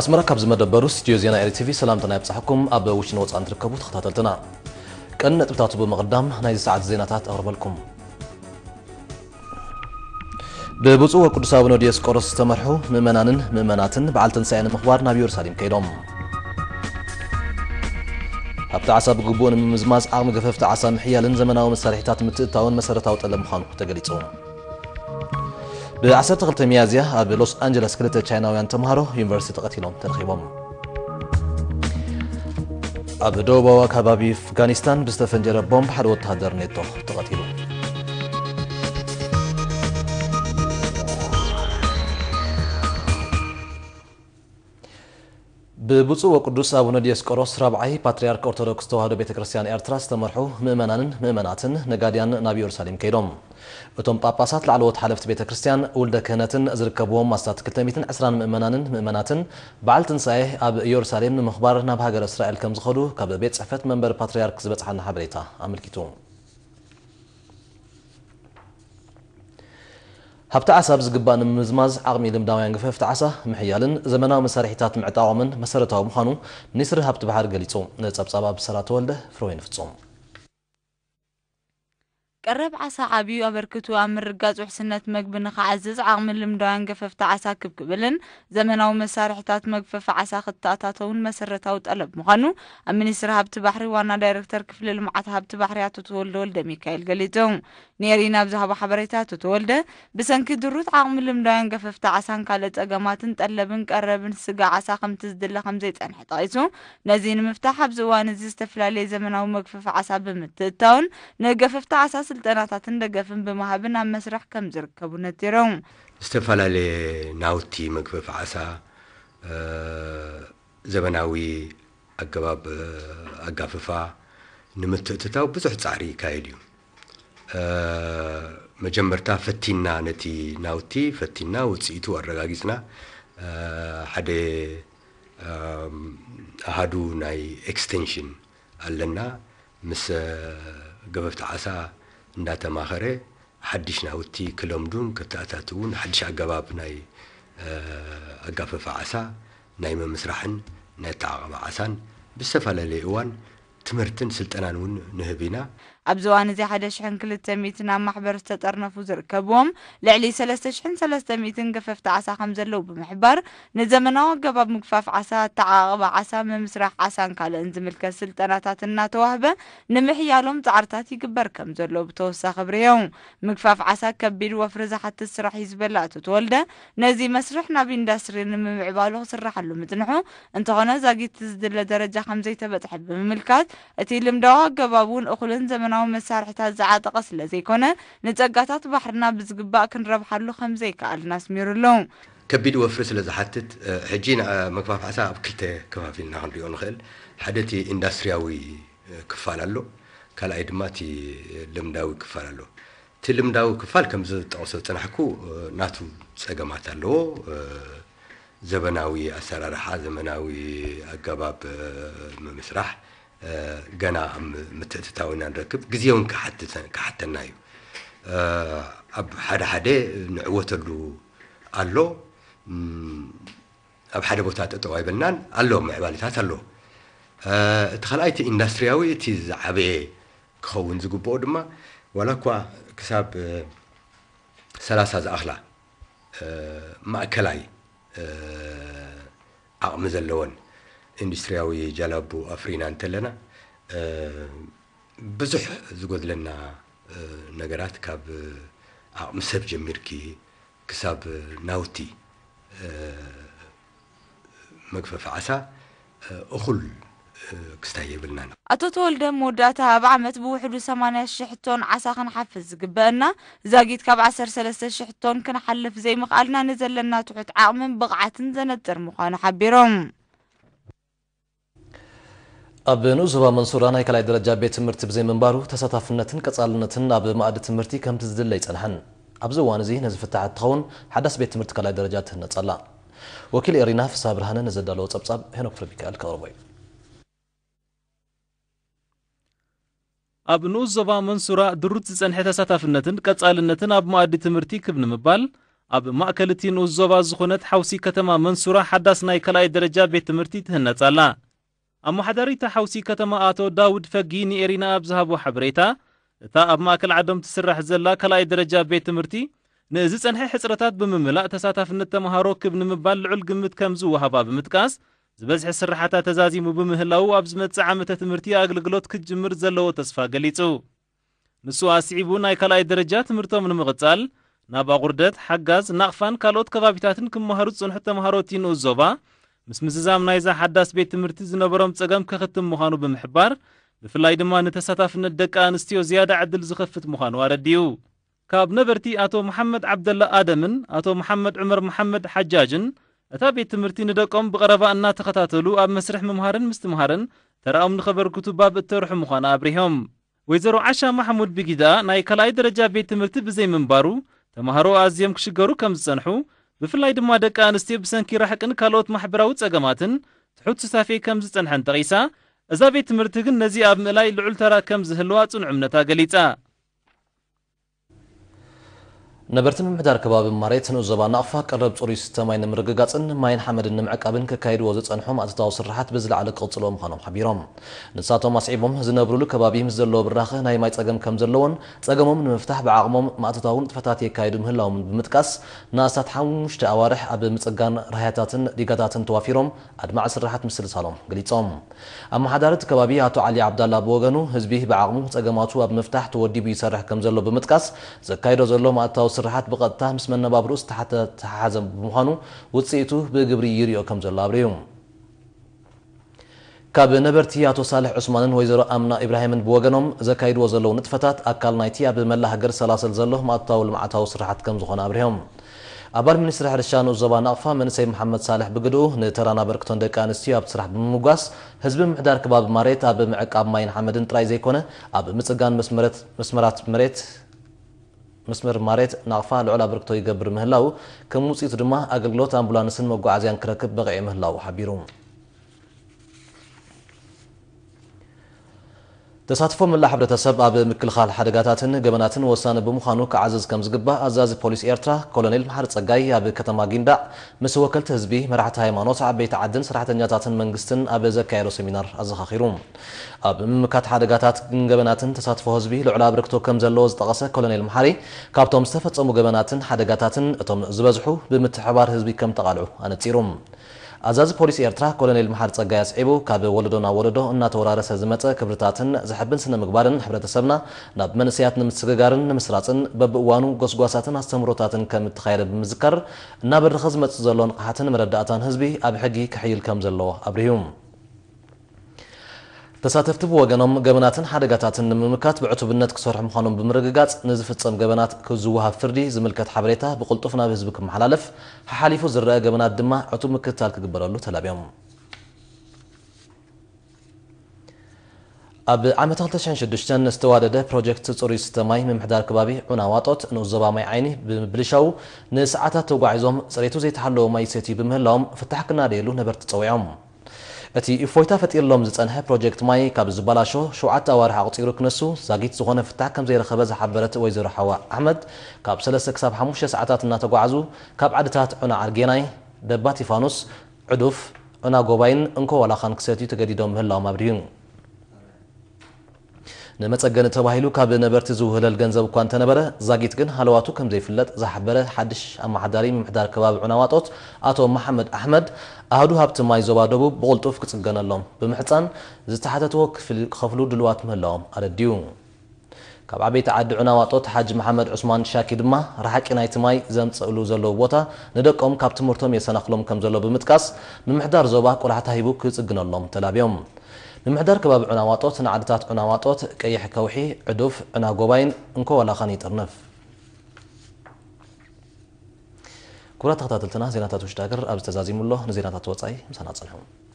اسمرا كابز مدبروس جيو زينا اير تي في سلام تنايب صحكم ابا وشن واتس انت ركبو تخطاتلتنا كن تبتاتو بمقدام نايز ساعة زيناتات اغرب لكم ببوزو وكدوس ابنو ديس كورس تمرحو ممنانن ممناتن بعالتن سعين مخبار نابيور ساليم كيدوم هبت عصا بقبون ممزماز عام قففت عصا محيا لن زمناو مساريحتات مسارتاو تقلم خانو تقليتون ብ12 መያዝያ ኣብ ሎስ ኣንጀለስ ክልተ ቻይናውያን ተምሃሮ ዩኒቨርሲቲ ተቐቲሎም ተረኺቦም ኣብ ደቡባዊ ከባቢ ኣፍጋኒስታን ብዝተፈንጀረ ቦምብ ሓደ ወተሃደር ኔቶ ተቐቲሉ ብብፁዕ ወቅዱስ ኣቡነ ዲዮስቆሮስ ራብዓይ ፓትርያርክ ኦርቶዶክስ ተዋህዶ ቤተ ክርስቲያን ኤርትራ ዝተመርሑ ምእመናንን ምእመናትን ነጋድያን ናብ ኢየሩሳሌም ከይዶም እቶም ጳጳሳት ላዕለዎት ሓለፍቲ ቤተ ክርስቲያን ውልደ ክህነትን ዝርከብዎም ማስታት 220 ምእመናንን ምእመናትን በዓል ትንሳኤ ኣብ ኢየሩሳሌም ንምኽባር ናብ ሃገረ እስራኤል ከም ዝኸዱ ካብ ቤት ፅሕፈት መንበሪ ፓትርያርክ ዝበፅሐና ሓበሬታ ኣመልኪቱ ሃብቲ ዓሳብ ዝግባእ ንምምዝማዝ ዓቕሚ ልምዳውያን ግፈፍቲ ዓሳ ምሕያልን ዘመናዊ መሳርሒታት ምዕጣቆምን መሰረታዊ ምዃኑ ሚኒስትሪ ሃብቲ ባሕሪ ገሊጹ ንጸብጻብ ኣብ ሰራ ተወልደ ፍረወይን ፍጹም ቀረብ ዓሳ ዓብዩ ኣበርክቱ ኣብ ምርጋፅ ውሕስነት መግቢ ንክዓዝዝ ዓቕሚ ልምዳውያን ገፈፍቲ ዓሳ ክብክብልን ዘመናዊ መሳርሕታት መግፈፊ ዓሳ ክተኣታተውን መሰረታዊ ጠለብ ምዃኑ ኣብ ሚኒስትሪ ሃብቲ ባሕሪ ዋና ዳይረክተር ክፍሊ ልምዓት ሃብቲ ባሕሪ ኣቶ ተወልደ ወልደ ሚካኤል ገሊፆም ነይሪ ናብ ዝሃቦ ሓበሬታት እትወልደ ብሰንኪ ድሩት ዓቕሚ ልምዳያን ገፈፍቲ ዓሳን ካልእ ፀገማትን ጠለብን ቀረብን ስጋ ዓሳ ከምቲ ዝድለ ከም ዘይፀንሐ ጠቂሱ ነዚ ንምፍታሕ ኣብዚ እዋን እዚ ዝተፈላለየ ዘመናዊ መግፈፊ ዓሳ ብምትእታውን ንገፈፍቲ ዓሳ ስልጠናታትን ደገፍን ብምሃብን ኣብ መስራሕ ከም ዝርከቡ ነቲሮም ዝተፈላለየ ናውቲ መግፈፊ ዓሳ ዘመናዊ ኣገባብ ኣጋፍፋ ንምትእትታው ብዙሕ ፃዕሪ ይካየድ እዩ መጀመርታ ፈቲና ነቲ ናውቲ ፈቲና ውፅኢቱ ኣረጋጊፅና ሓደ ኣሃዱ ናይ ኤክስቴንሽን ኣለና ምስ ገበብቲ ዓሳ እንዳተማኸረ ሓድሽ ናውቲ ክለምዱን ክተኣታት እውን ሓድሽ ኣገባብ ናይ ኣጋፈፈ ዓሳ ናይ መምስራሕን ናይ ኣተዓቐማ ዓሳን ብዝተፈላለየ እዋን ትምህርትን ስልጠናን እውን ንህብ ኢና ኣብ ዝዋን እዚ ሓደ ሽሕን ክልተ ሚእትን ኣብ ማሕበር ዝተጠርነፉ ዝርከብዎም ልዕሊ ሰለስተ ሽሕን ሰለስተ ሚእትን ገፈፍቲ ዓሳ ከም ዘለዉ ብምሕባር ንዘመናዊ ኣገባብ ምግፋፍ ዓሳ ኣተዓቕባ ዓሳ ምምስራሕ ዓሳን ካልእን ዝምልከት ስልጠናታት እናተዋህበ ንምሕያሎም ፃዕርታት ይግበር ከም ዘሎ ብተወሳኺ ብርየው ምግፋፍ ዓሳ ከቢድ ወፍሪ ዝሓትት ስራሕ እዩ ዝበላ እትትወልደ ነዚ መስርሕ ናብ ኢንዳስትሪ ንምምዕባሉ ክስራሓሉ ምፅንሑ እንተኾነ ዛጊት ዝድለ ደረጃ ከምዘይተበፅሐ ብምምልካት እቲ ልምዳዊ ኣገባብ እውን እኹልን ዘመናዊ ዘመናዊ መሳርሕታት ዝዓጠቐ ስለ ዘይኮነ ንፀጋታት ባሕርና ብዝግባእ ክንረብሓሉ ከም ዘይከኣልና ኣስሚሩ ኣለዉ ከቢድ ወፍሪ ስለ ዝሓትት ሕጂ መግፋፍ ዓሳ ኣብ ክልተ ከፋፊልና ክንሪኦ ንኽእል ሓደ እቲ ኢንዳስትርያዊ ክፋል ኣሎ ካልኣይ ድማ እቲ ልምዳዊ ክፋል ኣሎ እቲ ልምዳዊ ክፋል ከም ዝጠቕሶ ፅናሕኩ ናቱ ፀገማት ኣለዎ ዘመናዊ ኣሰራርሓ ዘመናዊ ኣገባብ ምስራሕ ገና ምትእትታዊ ንረክብ ግዜ እውን ክሓተና እዩ ኣብ ሓደ ሓደ ንዕወተሉ ኣሎ ኣብ ሓደ ቦታ ጠጠው ኣይበልናን ኣሎ ምዕባልታት ኣሎ እቲ ካልኣይቲ ኢንዳስትርያዊ እቲ ዝዓበየ ክኸውን ዝግብኦ ድማ ዋላ እኳ ክሳብ ሰላሳ ዝኣኽላ ማእከላይ ኣቕሚ ዘለዎን اندستريوي جلبو افرينا انتلنا بزح زقود لنا نقرات كاب مسب جميركي كساب ناوتي مقفف عسا اخل أتو تولد مودعتها بعمت بوحد وسمانية شحتون عساخن حفز قبالنا زاقيت كاب عسر سلسة شحتون كنحلف زي مقالنا نزل لنا تحت عقم بغعة زنتر مخان حبيرهم ኣብ ንኡዝሮ መንሱራ ናይ ካልኣይ ደረጃ ቤት ትምህርቲ ብዘይምንባሩ ተሳታፍነትን ቀጻልነትን ኣብ መኣዲ ትምህርቲ ከምቲ ዝድለ ይጸንሐን ኣብዚ እዋን እዚ ነዝፍታሕ እትኸውን ሓዳስ ቤት ትምህርቲ ካልኣይ ደረጃ ትህነጽ ኣላ ወኪል ኤሪና ፍስሓ ብርሃነ ነዘዳለዎ ጸብጻብ ሄኖክ ፍረሚካኤል ከቕርቦ እዩ ኣብ ንኡስ ዞባ መንሱራ ድሩት ዝጸንሐ ተሳታፍነትን ቀጻልነትን ኣብ መኣዲ ትምህርቲ ክብ ንምባል ኣብ ማእከል እቲ ንኡስ ዞባ ዝኾነት ሓውሲ ከተማ መንሱራ ሓዳስ ናይ ካልኣይ ደረጃ ቤት ትምህርቲ ትህነጽ ኣላ ኣብ ማሕደሪታ ሓውሲ ከተማ ኣቶ ዳውድ ፈጊ ንኤሪና ኣብ ዝሃቦ ሓበሬታ እታ ኣብ ማእከል ዓዶም ትስራሕ ዘላ ካልኣይ ደረጃ ቤት ትምህርቲ ንእዚ ፀንሐ ሕፅረታት ብምምላእ ተሳታፍነት ተምሃሮ ክብ ንምባል ልዑል ግምት ከም ዝወሃባ ብምጥቃስ ዝበዝሐ ስራሓታ ተዛዚሙ ብምህላው ኣብ ዝመፅእ ዓመተ ትምህርቲ ኣገልግሎት ክጅምር ዘለዎ ተስፋ ገሊጹ ንሱ ኣስዒቡ ናይ ካልኣይ ደረጃ ትምህርቶም ንምቕጻል ናብ ኣቑርደት ሓጋዝ ናቕፋን ካልኦት ከባቢታትን ክመሃሩ ዝፀንሑ ተምሃሮ ቲንኡ ዞባ ምስ ምዝዛም ናይዛ ሓዳስ ቤት ትምህርቲ ዝነበሮም ጸገም ከኽትም ምዃኑ ብምሕባር ብፍላይ ድማ ንተሳታፍነት ደቂ ኣንስትዮ ዝያዳ ዕድል ዝኸፍት ምዃኑ ኣረዲዩ ካብ ነበርቲ ኣቶ መሐመድ ዓብደላ ኣደምን ኣቶ መሐመድ ዑመር መሐመድ ሓጃጅን እታ ቤት ትምህርቲ ንደቆም ብቐረባ እናተኸታተሉ ኣብ መስርሕ ምምሃርን ምስትምሃርን ተረኦም ንኸበርክቱ ባብ እተርሑ ምዃኑ ኣብሪሆም ወይዘሮ ዓሻ ማሕሙድ ብጊዳ ናይ ካልኣይ ደረጃ ቤት ትምህርቲ ብዘይምንባሩ ተምሃሮ ኣዝዮም ክሽገሩ ከም ዝጸንሑ ብፍላይ ድማ ደቂ ኣንስትዮ ብሰንኪ ራሕቅን ካልኦት ማሕበራዊ ጸገማትን ትሑት ስሳፌ ከም ዝጸንሐን ጠቒሳ እዛ ቤት ትምህርቲ ግን ነዚ ኣብ ምእላይ ልዑል ተራ ከም ዝህልዋ ጽኑዕ እምነታ ገሊጻ ነበርትን ምምሕዳር ከባቢ መሬት ንዕዘባ ናቕፋ ቀረብ ፅሩይ ዝስተ ማይ ንምርግጋፅን ማይን ሓመድን ንምዕቃብን ከካይድዎ ዝፀንሑ ማእትታዊ ስራሓት ብዝለዓለ ቅፅሎ ምዃኖም ሓቢሮም ንሳቶም ኣስዒቦም ዝነብሩሉ ከባቢ ምስ ዘለዎ ብራኸ ናይ ማይ ፀገም ከም ዘለዎን ፀገሞም ንምፍታሕ ብዓቕሞም ማእትታውን ጥፈታት የካየዱ ምህላዎም ብምጥቃስ ንኣስታት ሓሙሽተ ኣዋርሕ ኣብ ምፅጋን ራህያታትን ዲጋታትን ተዋፊሮም ኣድማዕ ስራሓት ምስልሳሎም ገሊፆም ኣመሓዳሪ እቲ ከባቢ ኣቶ ዓሊ ዓብዳላ ብወገኑ ህዝቢ ብዓቕሙ ፀገማቱ ኣብ ምፍታሕ ተወዲቡ ይሰርሕ ከም ዘሎ ብምጥቃስ ዘካይዶ ዘሎ ማእታዊ ስራሓት ብቐጥታ ምስ መነባብርኡ ዝተተሓሓዘ ብምዃኑ ውፅኢቱ ብግብሪ ይርዮ ከም ዘሎ ኣብርዩ ካብ ነበርቲ ኣቶ ሳልሕ ዑስማንን ወይዘሮ ኣምና ኢብራሂምን ብወገኖም ዘካይድዎ ዘለዉ ንጥፈታት ኣካል ናይቲ ኣብ መላ ሃገር ሰላሰል ዘሎ ማእታዊ ልምዓታዊ ስራሓት ከም ዝኾነ ኣብርሆም ኣባል ሚኒስትሪ ሕርሻን ዞባ ናቕፋ መንእሰይ መሓመድ ሳልሕ ብግድኡ ንተራን ኣበርክቶን ደቂ ኣንስትዮ ኣብ ስራሕ ብምምጓስ ህዝቢ ምሕዳር ከባቢ መሬት ኣብ ምዕቃብ ማይን ሓመድን ጥራይ ዘይኮነ ኣብ ምፅጋን መስመራት መሬት መስመር ማሬት ናቕፋ ልዑል ኣበርክቶ ይገብር ምህላው ከም ውፅኢቱ ድማ ኣገልግሎት ኣምቡላንስን መጓዓዝያን ክረክብ በቂዒ ምህላው ሓቢሩ ተሳትፎ መላ ሕብረተሰብ ኣብ ምክልኻል ሓደጋታትን ገበናትን ወሳኒ ብምዃኑ ክዓዘዝ ከም ዝግባእ ኣዛዚ ፖሊስ ኤርትራ ኮሎኔል መሓሪ ፀጋይ ኣብ ከተማ ጊንዳዕ ምስ ወከልቲ ህዝቢ መራሕቲ ሃይማኖት ዓበይቲ ዓድን ሰራሕተኛታትን መንግስትን ኣብ ዘካየዶ ሰሚናር ኣዘኻኺሩ ኣብ ምምካት ሓደጋታትን ገበናትን ተሳትፎ ህዝቢ ልዑል ኣበርክቶ ከም ዘለዎ ዝጠቐሰ ኮሎኔል መሓሪ ካብቶም ዝተፈፀሙ ገበናትን ሓደጋታትን እቶም ዝበዝሑ ብምትሕባር ህዝቢ ከም ተቓልዑ ኣነፂሩ ኣዛዚ ፖሊስ ኤርትራ ኮሎኔል መሓር ፀጋይ ኣስዒቡ ካብ ወለዶ ናብ ወለዶ እናተወራረሰ ዝመፀ ክብርታትን ዝሕብን ስነ ምግባርን ሕብረተሰብና ናብ መንእሰያት ንምስግጋርን ንምስራፅን በብእዋኑ ጎስጓሳትን ኣስተምህሮታትን ከም እተካየደ ብምዝካር እናበድኸ ዝመፅእ ዘሎ ንቕሓትን መረዳእታን ህዝቢ ኣብ ሕጊ ክሕይል ከም ዘለዎ ኣብርሂቡ ተሳተፍቲ ብወገኖም ገበናትን ሓደጋታትን ንምምካት ብዕቱብነት ክሰርሑ ምዃኖም ብምርግጋፅ ንዝፍፀም ገበናት ክዝወሃብ ፍርዲ ዝምልከት ሓበሬታ ብቕልጡፍ ናብ ህዝቢ ክመሓላለፍ ሓሓሊፉ ዝረአ ገበናት ድማ ዕቱብ ምክትታል ክግበረሉ ተላብዮም ኣብ ዓመት 2006 ዝተዋደደ ፕሮጀክት ፅሩይ ዝስተ ማይ ምምሕዳር ከባቢ ዑና ዋጦት ንኡዘባ ማይ ዓይኒ ብምብልሻው ንሰዓታት ተጓዒዞም ፅሬቱ ዘይተሓለወ ማይ ሰትዩ ብምህላዎም ፍታሕ ክናደየሉ ነበርቲ ፀዊዖም اتی افویت افت ایرلم زد انها پروژکت مایی که بزبالاشو شعات آوره عقتی رو کنسو زاگیت زخانه فتح کم زیر خبر زحبرت ویزر حوا احمد که بسلا سکساب حموش ساعتات ناتو عزو که بعد تات عنا عرجینای دباتی فانوس عدوف عنا جوباین انکو ولخان کسیتی تجدید دم هلا مبریم ንመፀገኒ ተባሂሉ ካብ ነበርቲ ዝውህለል ገንዘብ እኳ እንተነበረ ዛጊት ግን ሃለዋቱ ከም ዘይፍለጥ ዝሓበረ ሓድሽ ኣመሓዳሪ ምምሕዳር ከባቢ ዑናዋጦት ኣቶ መሓመድ ኣሕመድ ኣህዱ ሃብቲ ማይ ዞባ ደቡብ ብቕልጡፍ ክፅገነሎም ብምሕፃን ዝተሓተትዎ ክኸፍሉ ድልዋት ምህላዎም ኣረድዩ ካብ ዓበይቲ ዓዲ ዑናዋጦት ሓጅ መሓመድ ዑስማን ሻኪ ድማ ረሓቂ ናይቲ ማይ ዘምፅእሉ ዘለዉ ቦታ ንደቆም ካብ ትምህርቶም የሰናኽሎም ከም ዘሎ ብምጥቃስ ምምሕዳር ዞባ ቆላሕታ ሂቡ ክፅግነሎም ተላብዮም نمحدر كباب عناواتوت نعدتات عناواتوت كيح كوحي عدوف عنا قوبين انكو ولا خاني ترنف كرة تغطات التنا زينات تشتاقر أبز تزازيم الله نزينات مسانات صنعهم